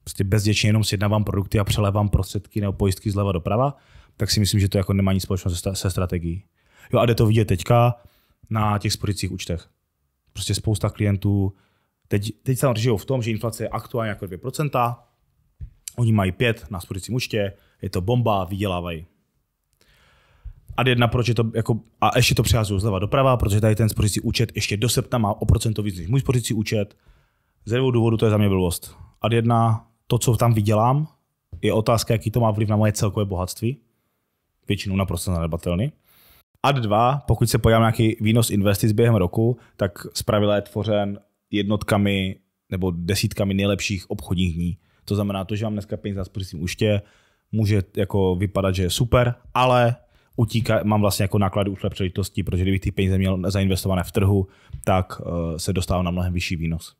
prostě bezděčně jenom sjednávám produkty a přelevám prostředky nebo pojistky zleva doprava, tak si myslím, že to jako nemá nic společného se, se strategií. Jo a jde to vidět teďka na těch spořících účtech. Prostě spousta klientů, teď, teď se žijou v tom, že inflace je aktuálně jako 2%, oni mají 5 na spořícím účtě, je to bomba, vydělávají. A jedna, proč je to jako, a ještě to přihazuju zleva doprava, protože tady ten spořící účet ještě do septa má o procento víc než můj spořící účet. Ze dvou důvodů to je za mě blbost. A jedna, to, co tam vydělám, je otázka, jaký to má vliv na moje celkové bohatství. Většinou naprosto zanedbatelný. A dva, pokud se podívám nějaký výnos investic během roku, tak zpravidla je tvořen jednotkami nebo desítkami nejlepších obchodních dní. To znamená to, že mám dneska peníze na spořícím účtě, může jako vypadat, že je super, ale utíká, mám vlastně jako náklady útle příležitostí, protože kdybych ty peníze měl zainvestované v trhu, tak eh, se dostávám na mnohem vyšší výnos.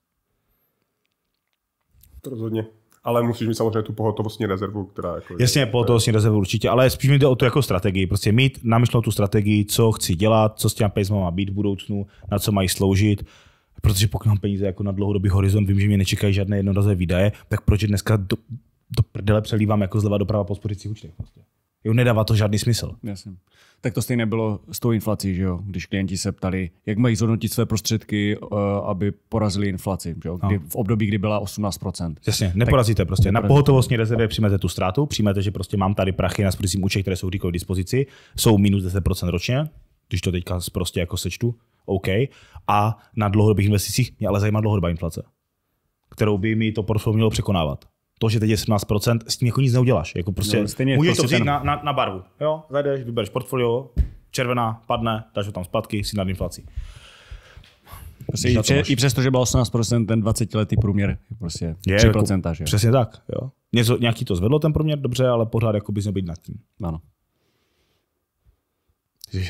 To rozhodně. Ale musíš mít samozřejmě tu pohotovostní rezervu, která jako Jasně, je, pohotovostní rezervu určitě, ale spíš mi jde o tu jako strategii. Prostě mít namyšlenou tu strategii, co chci dělat, co s těma penězmi má být v budoucnu, na co mají sloužit. Protože pokud mám peníze jako na dlouhodobý horizont, vím, že mě nečekají žádné jednorázové výdaje, tak proč dneska do, do prdele přelívám jako zleva doprava podpořící účty? Prostě. Jo, nedává to žádný smysl. Jasně. Tak to stejně bylo s tou inflací, že jo? když klienti se ptali, jak mají zhodnotit své prostředky, eh, aby porazili inflaci. Že jo? No. Kdy, v období, kdy byla 18%. Jasně, neporazíte tak, prostě. Neporazíte. Na pohotovostní rezervě přijmete tu ztrátu, přijmete, že prostě mám tady prachy na spořícím účet, které jsou kdykoliv k dispozici, jsou minus 10% ročně, když to teďka prostě jako sečtu, OK. A na dlouhodobých investicích mě ale zajímá dlouhodobá inflace, kterou by mi to portfolio mělo překonávat to, že teď je 17%, s tím jako nic neuděláš. Jako prostě no, stejně můžeš prostě to vzít na, na, na, barvu. Jo, zajdeš, vybereš portfolio, červená, padne, dáš ho tam zpátky, si nad inflací. Prostě i, pře, I přesto, že byl 18%, ten 20-letý průměr prostě je 3%. Jako, přesně tak. Jo. Něco, nějaký to zvedlo ten průměr, dobře, ale pořád jako bys měl být nad tím. Ano.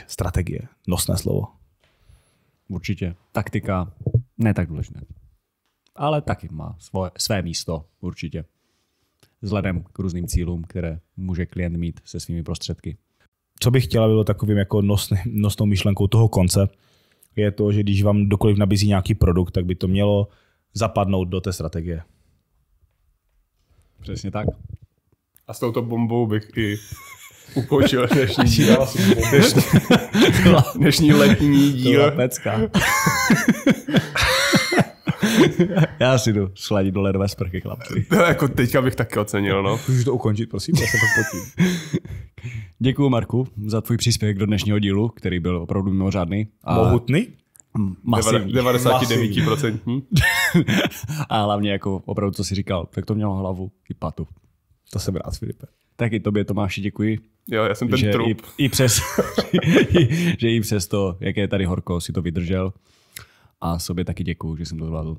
Strategie, nosné slovo. Určitě. Taktika, ne tak důležité. Ale taky má svoje, své místo, určitě vzhledem k různým cílům, které může klient mít se svými prostředky. Co bych chtěla bylo takovým jako nosný, nosnou myšlenkou toho konce, je to, že když vám dokoliv nabízí nějaký produkt, tak by to mělo zapadnout do té strategie. Přesně tak. A s touto bombou bych i ukončil [laughs] dnešní díl. Dnešní, dnešní letní díl. To [laughs] [laughs] Já si jdu sladit do ledové sprchy, chlapci. No, [laughs] jako teďka bych taky ocenil, no. Můžu to ukončit, prosím, já se pak potím. [laughs] Děkuji, Marku, za tvůj příspěvek do dnešního dílu, který byl opravdu mimořádný. A... Mohutný? Masivní. 99%. a hlavně jako opravdu, co jsi říkal, tak to mělo hlavu i patu. To jsem rád, Filipe. Tak i tobě, Tomáši, děkuji. Jo, já jsem ten že trup. I, i přes, že i přes to, jak je tady horko, si to vydržel a sobě taky děkuju, že jsem to zvládl.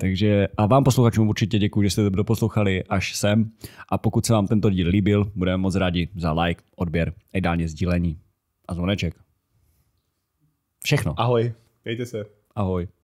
Takže a vám posluchačům určitě děkuji, že jste to doposlouchali až sem. A pokud se vám tento díl líbil, budeme moc rádi za like, odběr, ideálně sdílení a zvoneček. Všechno. Ahoj, mějte se. Ahoj.